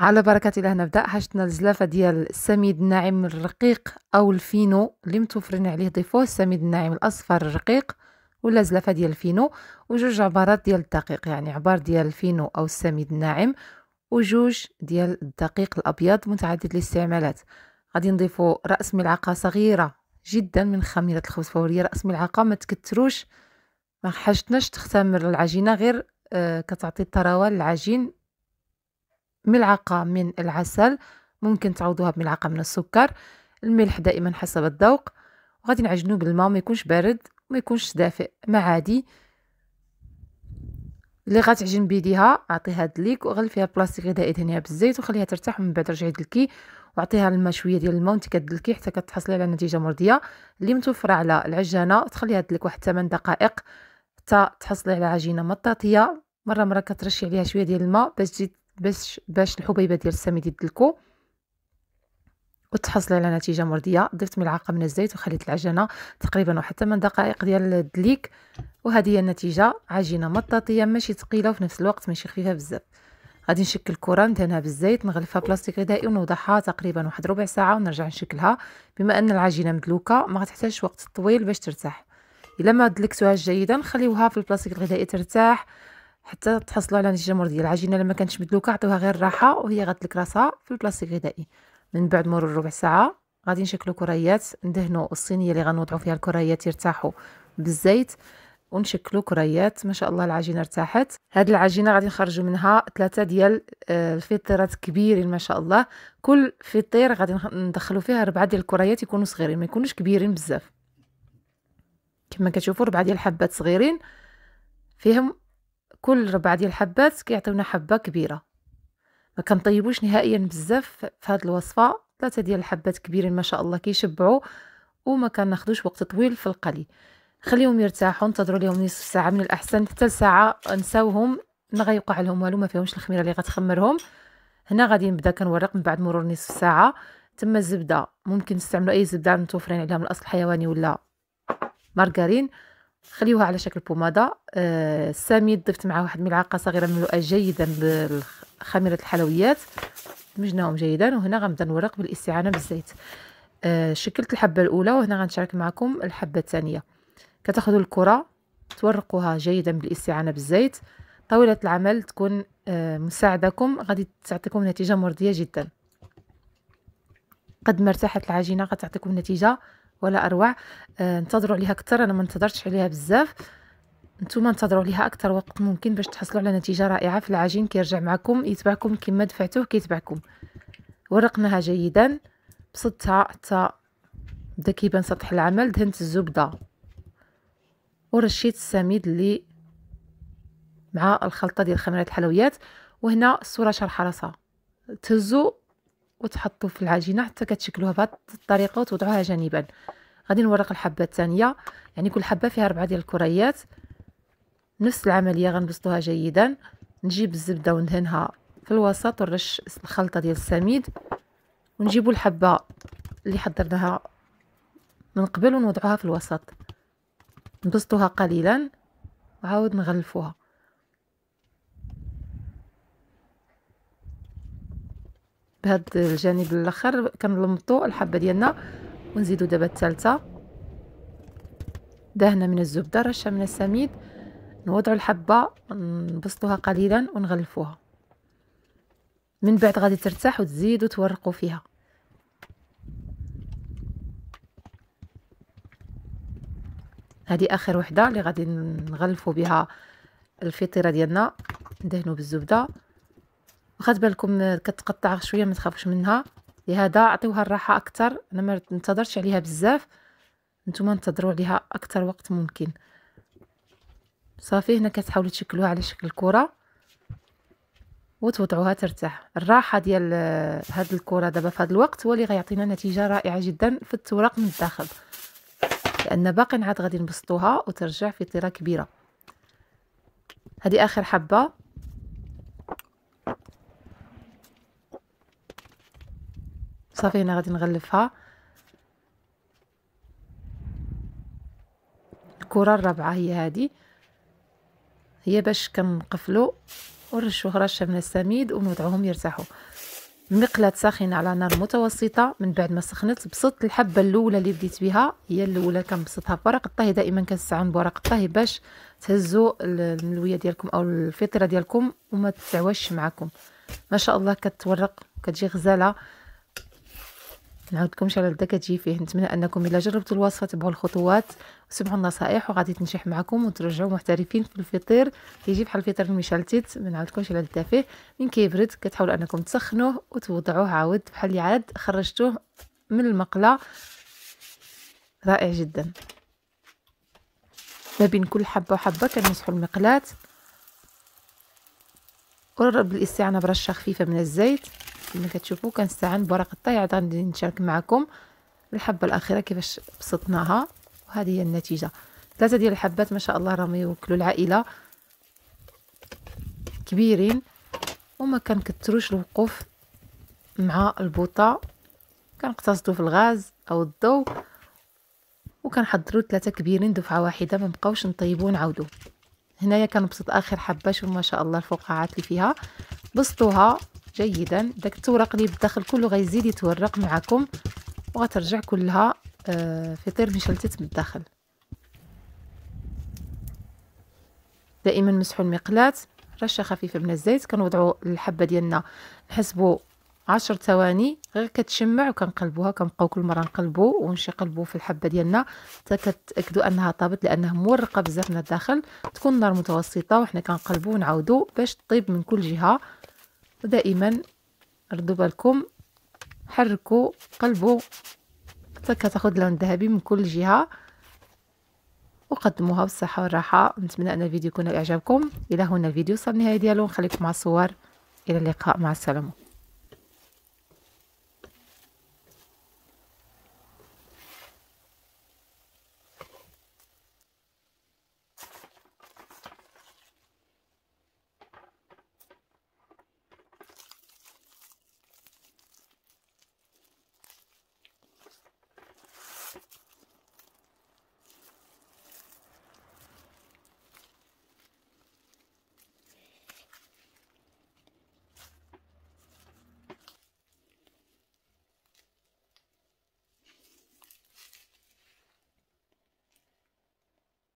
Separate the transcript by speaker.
Speaker 1: على بركة الله نبدأ حاجتنا الزلافة ديال السميد الناعم الرقيق أو الفينو اللي متوفرين عليه ضيفوه السميد الناعم الأصفر الرقيق ولا زلافة ديال الفينو وجوج عبارات ديال الدقيق يعني عبار ديال الفينو أو السميد الناعم وجوج ديال الدقيق الأبيض متعدد الاستعمالات غادي نضيفو رأس ملعقة صغيرة جدا من خميرة الخبز فورية رأس ملعقة ما تكتروش ما حاجتناش تختمر العجينة غير آه، كتعطي الطراوه للعجين ملعقة من العسل ممكن تعوضوها بملعقة من السكر الملح دائما حسب الذوق وغادي نعجنوه بالماء ما يكونش بارد ما يكونش دافئ ما عادي اللي غتعجن بيديها عطيها دليك وغلفيها بلاستيك غذائي ادهنيها بالزيت وخليها ترتاح ومن بعد رجعي دلكي وعطيها الماء شويه ديال الماء وانت كدلكي حتى كتحصلي على نتيجه مرضيه اللي متوفره على العجانه تخليها دلك واحد 8 دقائق حتى تحصلي على عجينه مطاطيه مره مره كترشي عليها شويه ديال الماء باش تزيد باش باش الحبيبه ديال السميد يدلكو وتحصل على نتيجه مرضيه ضفت ملعقه من الزيت وخليت العجنه تقريبا واحد 8 دقائق ديال الدليك وهذه هي النتيجه عجينه مطاطيه ماشي ثقيله وفي نفس الوقت ماشي خفيفه بزاف غادي نشكل كره ندهنها بالزيت نغلفها بلاستيك غذائي ونوضعها تقريبا واحد ربع ساعه ونرجع نشكلها بما ان العجينه مدلوكه ما غتحتاج وقت طويل باش ترتاح الا ما دلكتوهاش جيدا خليوها في البلاستيك الغذائي ترتاح حتى تحصلوا على نتيجه مرضيه العجينه لما كانتش مدلوكه عطيوها غير راحه وهي غتلك راسها في البلاستيك الغذائي من بعد مرور ربع ساعه غادي نشكلو كريات ندهنوا الصينيه اللي غنوضعوا فيها الكريات يرتاحوا بالزيت ونشكلو كريات ما شاء الله العجينه ارتاحت هذه العجينه غادي نخرجوا منها ثلاثه ديال الفطيرات آه، كبيرين ما شاء الله كل فطير غادي ندخلو فيها ربعه ديال الكريات يكونوا صغيرين ما يكونوش كبيرين بزاف كما كتشوفوا ربعه ديال الحبات صغيرين فيهم كل ربعة ديال الحبات كيعطيونا حبه كبيره ما كنطيبوش نهائيا بزاف في هذه الوصفه ثلاثه ديال الحبات كبيرين ما شاء الله كيشبعوا وما كناخذوش وقت طويل في القلي خليهم يرتاحوا انتظروا لهم نصف ساعه من الاحسن حتى ساعه نساوهم ما غيوقع لهم والو ما فيهمش الخميره اللي غتخمرهم هنا غادي نبدا كنورق من بعد مرور نصف ساعه تما الزبده ممكن تستعملوا اي زبده متوفرين عليها من الاصل الحيواني ولا مارغرين خليوها على شكل بوماده آه سميد ضفت معاه واحد ملعقه صغيره مملوءه جيدا بخميره الحلويات دمجناهم جيدا وهنا غنبدا نورق بالاستعانه بالزيت آه شكلت الحبه الاولى وهنا غنشارك معكم الحبه الثانيه كتاخذوا الكره تورقوها جيدا بالاستعانه بالزيت طاوله العمل تكون آه مساعدكم غادي تعطيكم نتيجه مرضيه جدا قد ما ارتاحت العجينه غتعطيكم نتيجه ولا اروع آه انتظروا عليها اكثر انا ما انتظرتش عليها بزاف نتوما انتظروا ليها اكثر وقت ممكن باش تحصلوا على نتيجه رائعه في العجين كيرجع معكم يتبعكم كما دفعتوه كيتبعكم ورقناها جيدا بسطتها حتى بدا كيبان سطح العمل دهنت الزبده ورشيت السميد اللي مع الخلطه ديال خميره الحلويات وهنا الصوره شرحه راسها تهزوا وتحطوا في العجينه حتى كتشكلوها بهذه الطريقه وتوضعوها جانبا غادي نورق الحبه الثانيه يعني كل حبه فيها اربعه ديال الكريات نفس العمليه غنبسطوها جيدا نجيب الزبده وندهنها في الوسط ونرش الخلطه ديال السميد ونجيبوا الحبه اللي حضرناها من قبل ونوضعوها في الوسط نبسطوها قليلا وعاود نغلفوها بهذا الجانب الاخر كنلمطو الحبه ديالنا ونزيدو دابا الثالثه دهنا من الزبده رشه من السميد نوضعو الحبه نبسطوها قليلا ونغلفوها من بعد غادي ترتاح وتزيدو تورقوا فيها هذه اخر وحده اللي غادي نغلفوا بها الفطيره ديالنا ندهنوا بالزبده واخا بالكم كتقطع شويه ما تخافوش منها لهذا عطيوها الراحه اكثر انا ما انتظرتش عليها بزاف نتوما انتظروا عليها اكثر وقت ممكن صافي هنا كتحاولوا تشكلوها على شكل كره وتوضعوها ترتاح الراحه ديال آه، هاد الكره دابا في هاد الوقت هو اللي غيعطينا نتيجه رائعه جدا في التوراق من الداخل لان باقي عاد غادي نبسطوها وترجع في طيره كبيره هذه اخر حبه صافي هنا غادي نغلفها الكره الرابعه هي هذه هي باش كنقفلو ونرشوه رشه من السميد ونوضعوهم يرتاحوا مقلاة ساخنة على نار متوسطة من بعد ما سخنت بسط الحبة الأولى اللي بديت بها هي الأولى كنبسطها بورق الطهي دائما كنستعان بورق الطهي باش تهزوا الملوية ديالكم أو الفطيرة ديالكم وما تتعواش معكم ما شاء الله كتورق كتجي غزالة نعاودكمش على كتجي فيه نتمنى انكم الا جربتوا الوصفه تبعوا الخطوات وسمعوا النصائح وغادي تنجح معكم وترجعوا محترفين في الفطير كيجي بحال الفطير المشلتت ما نعاودكمش على الدا فيه من كيبرد كتحاولوا انكم تسخنوه وتوضعوه عاود بحال اللي عاد خرجتوه من المقله رائع جدا ما بين كل حبه وحبه كنمسحوا المقلات ونرب بالاستعانه برشه خفيفه من الزيت كما كتشوفوا كنستعان بورق الطي عاد غادي نشارك معكم الحبه الاخيره كيفاش بسطناها وهذه هي النتيجه ثلاثه ديال الحبات ما شاء الله راهم ياكلوا العائله كبيرين وما كنكثروش الوقوف مع البوطه كنقتصدوا في الغاز او الضوء وكنحضروا ثلاثه كبيرين دفعه واحده ما بقاوش نطيبوا ونعاودوا هنايا كنبسط اخر حبه شوف ما شاء الله الفقاعات اللي فيها بسطوها جيدا داك التوراق اللي بالداخل كله غيزيد يتورق معكم وغترجع كلها آه، طير مشلتت من الداخل دائما مسحوا المقلاه رشه خفيفه من الزيت كنوضعوا الحبه ديالنا نحسبوا عشر ثواني غير كتشمع وكنقلبوها كنبقاو كل مره نقلبو ونشقلبو في الحبه ديالنا حتى كتاكدوا انها طابت لانها مورقه بزاف من الداخل تكون نار متوسطه وحنا كنقلبو ونعاودو باش طيب من كل جهه ودائما ردوا بالكم حركوا قلبوا حتى كتاخذ اللون الذهبي من كل جهه وقدموها بالصحه والراحه نتمنى ان الفيديو يكون اعجابكم الى هنا الفيديو وصل النهايه ديالو نخليكم مع الصور الى اللقاء مع السلامه